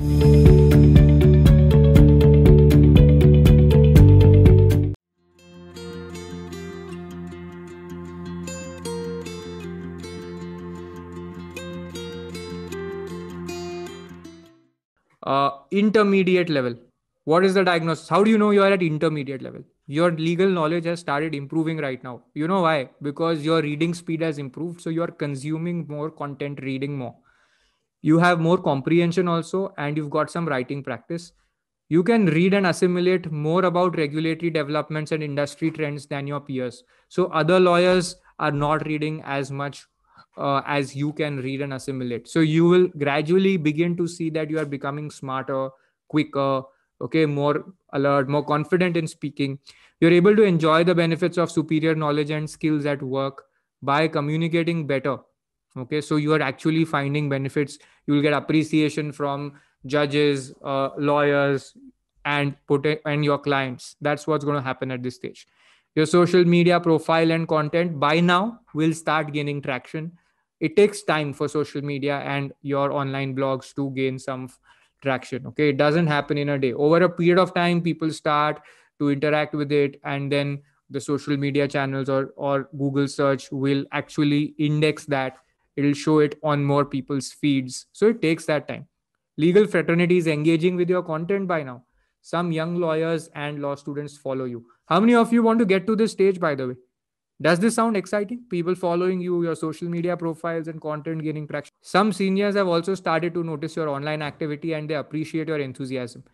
Uh, intermediate level. What is the diagnosis? How do you know you are at intermediate level? Your legal knowledge has started improving right now. You know why? Because your reading speed has improved. So you are consuming more content, reading more you have more comprehension also and you've got some writing practice you can read and assimilate more about regulatory developments and industry trends than your peers so other lawyers are not reading as much uh, as you can read and assimilate so you will gradually begin to see that you are becoming smarter quicker okay more alert more confident in speaking you're able to enjoy the benefits of superior knowledge and skills at work by communicating better okay so you are actually finding benefits you will get appreciation from judges uh, lawyers and put and your clients that's what's going to happen at this stage your social media profile and content by now will start gaining traction it takes time for social media and your online blogs to gain some traction okay it doesn't happen in a day over a period of time people start to interact with it and then the social media channels or or google search will actually index that it'll show it on more people's feeds so it takes that time legal fraternity is engaging with your content by now some young lawyers and law students follow you how many of you want to get to this stage by the way does this sound exciting people following you your social media profiles and content gaining traction some seniors have also started to notice your online activity and they appreciate your enthusiasm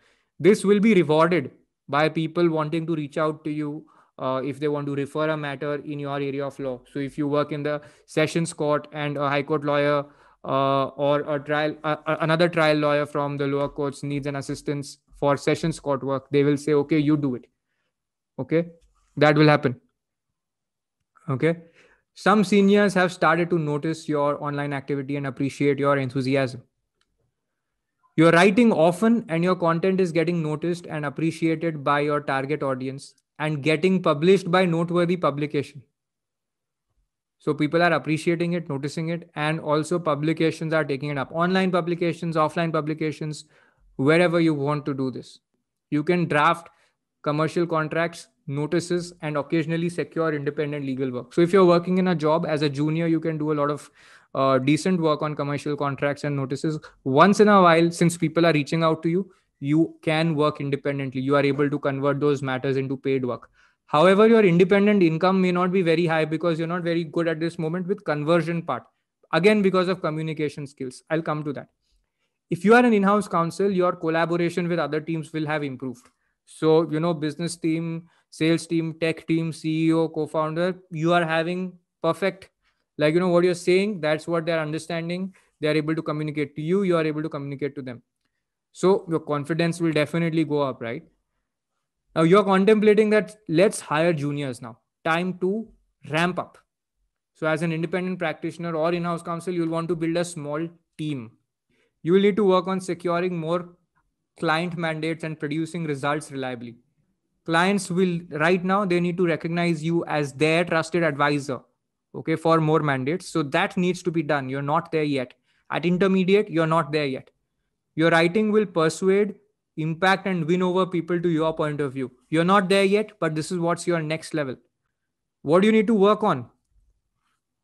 this will be rewarded by people wanting to reach out to you uh, if they want to refer a matter in your area of law. So if you work in the sessions court and a high court lawyer uh, or a trial, uh, another trial lawyer from the lower courts needs an assistance for sessions court work, they will say, okay, you do it. Okay, that will happen. Okay. Some seniors have started to notice your online activity and appreciate your enthusiasm. You're writing often and your content is getting noticed and appreciated by your target audience and getting published by noteworthy publication. So people are appreciating it, noticing it, and also publications are taking it up. Online publications, offline publications, wherever you want to do this. You can draft commercial contracts, notices, and occasionally secure independent legal work. So if you're working in a job as a junior, you can do a lot of uh, decent work on commercial contracts and notices once in a while since people are reaching out to you you can work independently. You are able to convert those matters into paid work. However, your independent income may not be very high because you're not very good at this moment with conversion part. Again, because of communication skills. I'll come to that. If you are an in-house counsel, your collaboration with other teams will have improved. So, you know, business team, sales team, tech team, CEO, co-founder, you are having perfect, like you know what you're saying, that's what they're understanding. They are able to communicate to you, you are able to communicate to them. So your confidence will definitely go up, right? Now you're contemplating that let's hire juniors now. Time to ramp up. So as an independent practitioner or in-house counsel, you'll want to build a small team. You will need to work on securing more client mandates and producing results reliably. Clients will right now they need to recognize you as their trusted advisor, okay, for more mandates. So that needs to be done. You're not there yet. At intermediate, you're not there yet. Your writing will persuade, impact, and win over people to your point of view. You're not there yet, but this is what's your next level. What do you need to work on?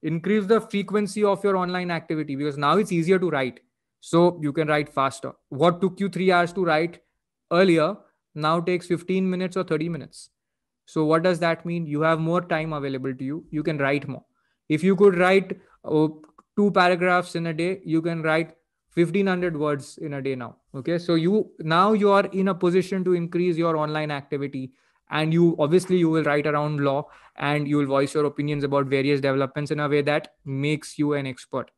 Increase the frequency of your online activity because now it's easier to write. So you can write faster. What took you three hours to write earlier now takes 15 minutes or 30 minutes. So what does that mean? You have more time available to you. You can write more. If you could write oh, two paragraphs in a day, you can write 1500 words in a day now okay so you now you are in a position to increase your online activity and you obviously you will write around law and you will voice your opinions about various developments in a way that makes you an expert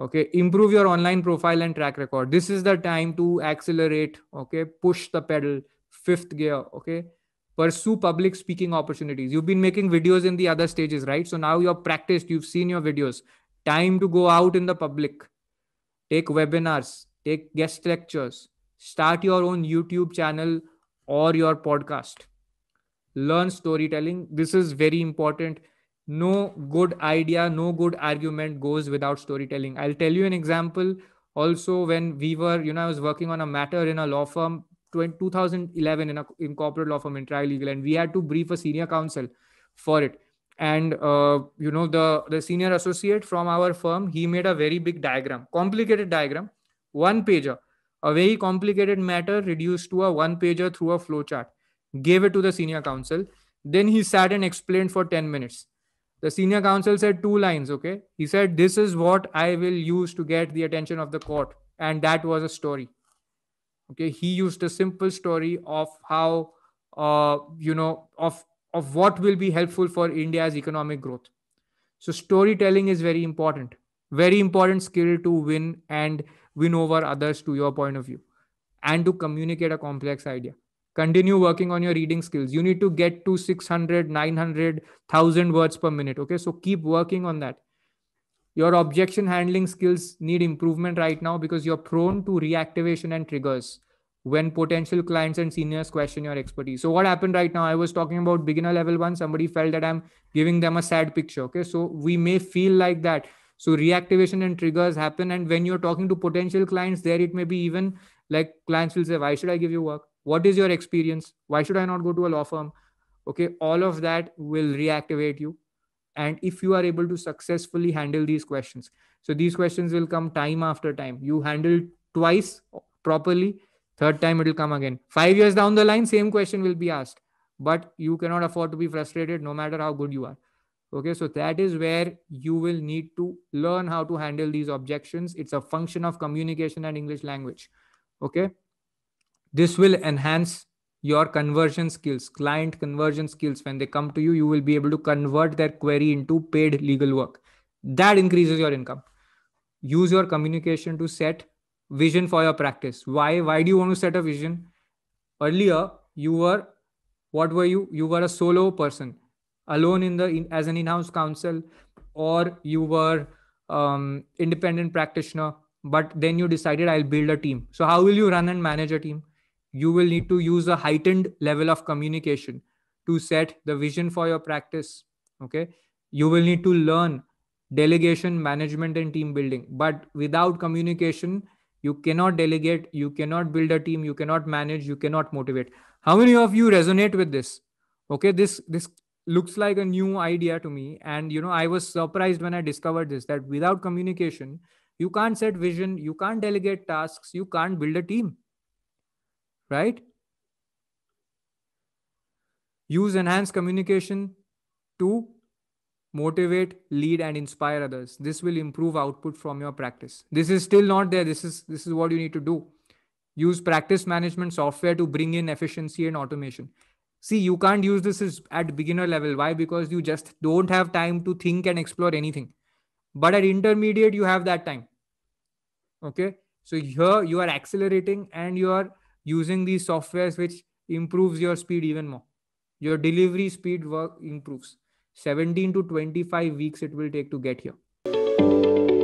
okay improve your online profile and track record this is the time to accelerate okay push the pedal fifth gear okay pursue public speaking opportunities you've been making videos in the other stages right so now you're practiced you've seen your videos time to go out in the public take webinars, take guest lectures, start your own YouTube channel or your podcast. Learn storytelling. This is very important. No good idea, no good argument goes without storytelling. I'll tell you an example. Also, when we were, you know, I was working on a matter in a law firm 2011 in a in corporate law firm in trial legal, and we had to brief a senior counsel for it and uh, you know the the senior associate from our firm he made a very big diagram complicated diagram one pager a very complicated matter reduced to a one pager through a flow chart gave it to the senior counsel then he sat and explained for 10 minutes the senior counsel said two lines okay he said this is what i will use to get the attention of the court and that was a story okay he used a simple story of how uh, you know of of what will be helpful for India's economic growth. So, storytelling is very important, very important skill to win and win over others to your point of view and to communicate a complex idea. Continue working on your reading skills. You need to get to 600, 900, 1000 words per minute. Okay, so keep working on that. Your objection handling skills need improvement right now because you're prone to reactivation and triggers when potential clients and seniors question your expertise. So what happened right now? I was talking about beginner level one. Somebody felt that I'm giving them a sad picture. Okay, so we may feel like that. So reactivation and triggers happen, and when you're talking to potential clients, there it may be even like clients will say, "Why should I give you work? What is your experience? Why should I not go to a law firm?" Okay, all of that will reactivate you. And if you are able to successfully handle these questions, so these questions will come time after time. You handle twice properly Third time, it will come again. Five years down the line, same question will be asked. But you cannot afford to be frustrated no matter how good you are. Okay, so that is where you will need to learn how to handle these objections. It's a function of communication and English language. Okay, this will enhance your conversion skills, client conversion skills. When they come to you, you will be able to convert their query into paid legal work. That increases your income. Use your communication to set vision for your practice why why do you want to set a vision earlier you were what were you you were a solo person alone in the in, as an in-house counsel or you were um, independent practitioner but then you decided i'll build a team so how will you run and manage a team you will need to use a heightened level of communication to set the vision for your practice okay you will need to learn delegation management and team building but without communication you cannot delegate you cannot build a team you cannot manage you cannot motivate how many of you resonate with this okay this this looks like a new idea to me and you know i was surprised when i discovered this that without communication you can't set vision you can't delegate tasks you can't build a team right use enhanced communication to motivate lead and inspire others this will improve output from your practice this is still not there this is this is what you need to do use practice management software to bring in efficiency and automation see you can't use this at beginner level why because you just don't have time to think and explore anything but at intermediate you have that time okay so here you are accelerating and you are using these softwares which improves your speed even more your delivery speed work improves 17 to 25 weeks it will take to get here